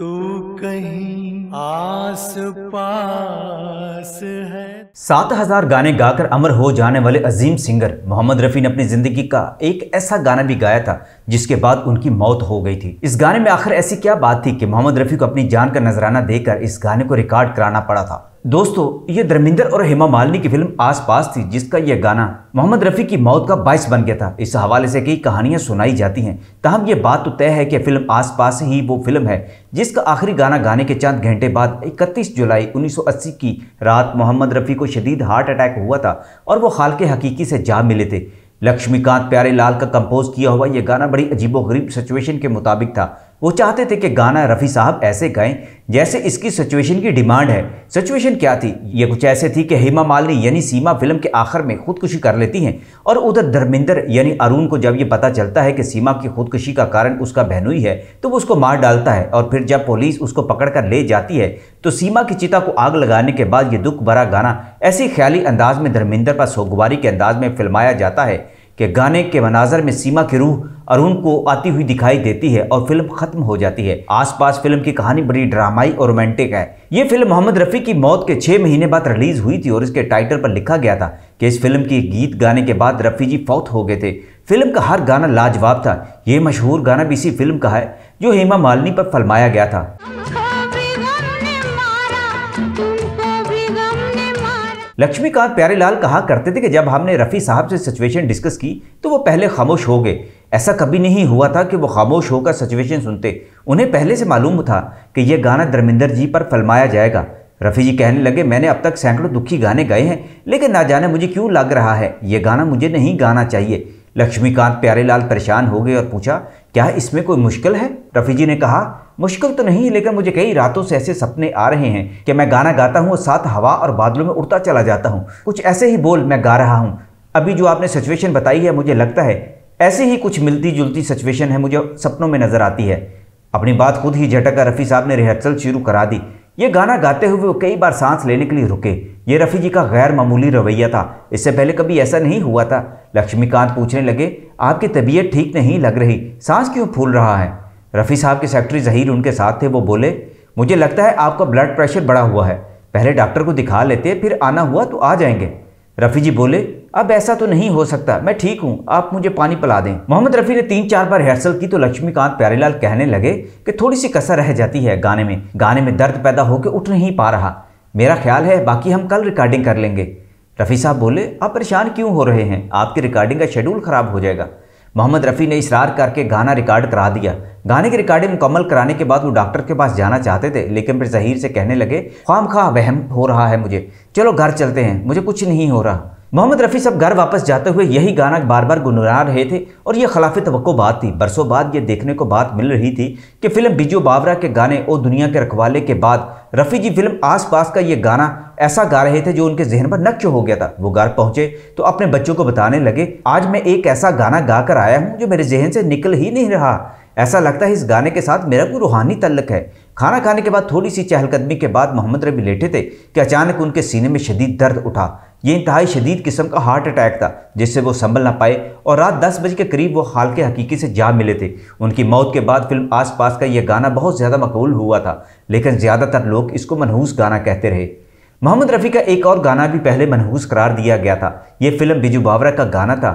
तू तो कहीं आस पास है सात हजार गाने गाकर अमर हो जाने वाले अजीम सिंगर मोहम्मद रफ़ी ने अपनी ज़िंदगी का एक ऐसा गाना भी गाया था जिसके बाद उनकी मौत हो गई थी इस गाने में आखिर ऐसी क्या बात थी कि मोहम्मद रफ़ी को अपनी जान का नजराना देकर इस गाने को रिकॉर्ड कराना पड़ा था दोस्तों ये धर्मिंदर और हेमा मालिनी की फिल्म आसपास थी जिसका यह गाना मोहम्मद रफ़ी की मौत का बायस बन गया था इस हवाले से कई कहानियां सुनाई जाती हैं तहम ये बात तो तय है कि फिल्म आसपास ही वो फिल्म है जिसका आखिरी गाना गाने के चंद घंटे बाद 31 जुलाई 1980 की रात मोहम्मद रफ़ी को शदीद हार्ट अटैक हुआ था और वो खाल के हकीकी से जा मिले थे लक्ष्मीकांत प्यारे लाल का कंपोज किया हुआ यह गाना बड़ी अजीबोगरीब सिचुएशन के मुताबिक था वो चाहते थे कि गाना रफ़ी साहब ऐसे गाएं जैसे इसकी सिचुएशन की डिमांड है सिचुएशन क्या थी ये कुछ ऐसे थी कि हेमा मालिनी यानी सीमा फिल्म के आखिर में खुदकुशी कर लेती हैं और उधर धर्मिंदर यानी अरुण को जब ये पता चलता है कि सीमा की खुदकुशी का कारण उसका बहनोई है तो वो उसको मार डालता है और फिर जब पुलिस उसको पकड़ कर ले जाती है तो सीमा की चिता को आग लगाने के बाद ये दुख भरा गाना ऐसे ख्याली अंदाज में धर्मिंदर पर सोगवारी के अंदाज में फिल्माया जाता है कि गाने के मनाजर में सीमा की रूह अरुण को आती हुई दिखाई देती है और फिल्म खत्म हो जाती है आसपास फिल्म की कहानी बड़ी ड्रामाई और रोमांटिक है ये फिल्म मोहम्मद रफ़ी की मौत के छह महीने बाद रिलीज हुई थी और इसके टाइटल पर लिखा गया था कि इस फिल्म के गीत गाने के बाद रफ़ी जी फौत हो गए थे फिल्म का हर गाना लाजवाब था ये मशहूर गाना भी इसी फिल्म का है जो हेमा मालिनी पर फलमाया गया था लक्ष्मीकांत प्यारेलाल कहा करते थे कि जब हमने रफ़ी साहब से सिचुएशन डिस्कस की तो वो पहले खामोश हो गए ऐसा कभी नहीं हुआ था कि वो खामोश होकर सिचुएशन सुनते उन्हें पहले से मालूम था कि यह गाना धर्मिंदर जी पर फलमाया जाएगा रफ़ी जी कहने लगे मैंने अब तक सैकड़ों दुखी गाने गए हैं लेकिन ना जाने मुझे क्यों लग रहा है ये गाना मुझे नहीं गाना चाहिए लक्ष्मीकांत प्यारेलाल परेशान हो गए और पूछा क्या इसमें कोई मुश्किल है रफ़ी जी ने कहा मुश्किल तो नहीं लेकिन मुझे कई रातों से ऐसे सपने आ रहे हैं कि मैं गाना गाता हूँ और साथ हवा और बादलों में उड़ता चला जाता हूँ कुछ ऐसे ही बोल मैं गा रहा हूँ अभी जो आपने सिचुएशन बताई है मुझे लगता है ऐसी ही कुछ मिलती जुलती सिचुएशन है मुझे सपनों में नज़र आती है अपनी बात खुद ही झटक रफ़ी साहब ने रिहर्सल शुरू करा दी ये गाना गाते हुए वो कई बार सांस लेने के लिए रुके ये रफ़ी जी का गैर मामूली रवैया था इससे पहले कभी ऐसा नहीं हुआ था लक्ष्मीकांत पूछने लगे आपकी तबीयत ठीक नहीं लग रही सांस क्यों फूल रहा है रफ़ी साहब के सेक्रेटरी जहीर उनके साथ थे वो बोले मुझे लगता है आपका ब्लड प्रेशर बढ़ा हुआ है पहले डॉक्टर को दिखा लेते फिर आना हुआ तो आ जाएंगे रफ़ी जी बोले अब ऐसा तो नहीं हो सकता मैं ठीक हूँ आप मुझे पानी पिला दें मोहम्मद रफ़ी ने तीन चार बार रिहर्सल की तो लक्ष्मीकांत प्यारेलाल कहने लगे कि थोड़ी सी कसर रह जाती है गाने में गाने में दर्द पैदा होकर उठ नहीं पा रहा मेरा ख्याल है बाकी हम कल रिकॉर्डिंग कर लेंगे रफ़ी साहब बोले आप परेशान क्यों हो रहे हैं आपकी रिकॉर्डिंग का शेड्यूल ख़राब हो जाएगा मोहम्मद रफ़ी ने इसरार करके गाना रिकॉर्ड करा दिया गाने की रिकॉर्डिंग मुकम्मल कराने के बाद वो डॉक्टर के पास जाना चाहते थे लेकिन फिर जहीर से कहने लगे ख्वाम खा वहम हो रहा है मुझे चलो घर चलते हैं मुझे कुछ नहीं हो रहा मोहम्मद रफ़ी साहब घर वापस जाते हुए यही गाना बार बार गुनगुना रहे थे और ये खिलाफ तो बात थी बरसों बाद ये देखने को बात मिल रही थी कि फिल्म बिजू बावरा के गाने ओ दुनिया के रखवाले के बाद रफ़ी जी फिल्म आस पास का ये गाना ऐसा गा रहे थे जो उनके जहन पर नक्श हो गया था वो घर पहुंचे तो अपने बच्चों को बताने लगे आज मैं एक ऐसा गाना गा कर आया हूँ जो मेरे जहन से निकल ही नहीं रहा ऐसा लगता है इस गाने के साथ मेरा कोई रूहानी तल्लक है खाना खाने के बाद थोड़ी सी चहलकदमी के बाद मोहम्मद रफ़ी लेटे थे कि अचानक उनके सीने में शदीद दर्द उठा ये इंतहाई शदीद किस्म का हार्ट अटैक था जिससे वो संभल ना पाए और रात दस बजे के करीब वो हाल के हकीकी से जा मिले थे उनकी मौत के बाद फिल्म आस पास का यह गाना बहुत ज़्यादा मकबूल हुआ था लेकिन ज़्यादातर लोग इसको मनहूस गाना कहते रहे मोहम्मद रफ़ी का एक और गाना भी पहले मनहूस करार दिया गया था ये फिल्म बिजू बावरा का गाना था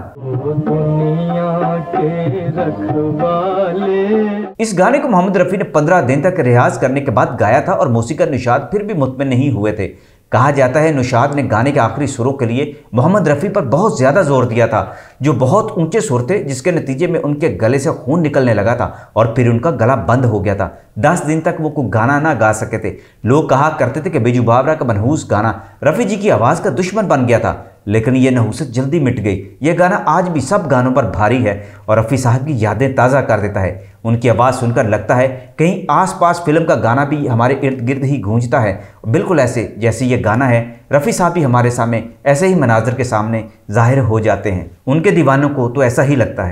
इस गाने को मोहम्मद रफ़ी ने पंद्रह दिन तक रियाज करने के बाद गाया था और मौसीकर निषाद फिर भी मुतमिन नहीं हुए थे कहा जाता है नुशाद ने गाने के आखिरी सुरों के लिए मोहम्मद रफ़ी पर बहुत ज़्यादा जोर दिया था जो बहुत ऊंचे सुर थे जिसके नतीजे में उनके गले से खून निकलने लगा था और फिर उनका गला बंद हो गया था दस दिन तक वो कोई गाना ना गा सके थे लोग कहा करते थे कि बेजू बाबरा का मनहूस गाना रफ़ी जी की आवाज़ का दुश्मन बन गया था लेकिन यह नहूसत जल्दी मिट गई यह गाना आज भी सब गानों पर भारी है और रफ़ी साहब की यादें ताज़ा कर देता है उनकी आवाज़ सुनकर लगता है कहीं आसपास फिल्म का गाना भी हमारे इर्द गिर्द ही गूंजता है बिल्कुल ऐसे जैसे ये गाना है रफ़ी साहब भी हमारे सामने ऐसे ही मनाजर के सामने जाहिर हो जाते हैं उनके दीवानों को तो ऐसा ही लगता है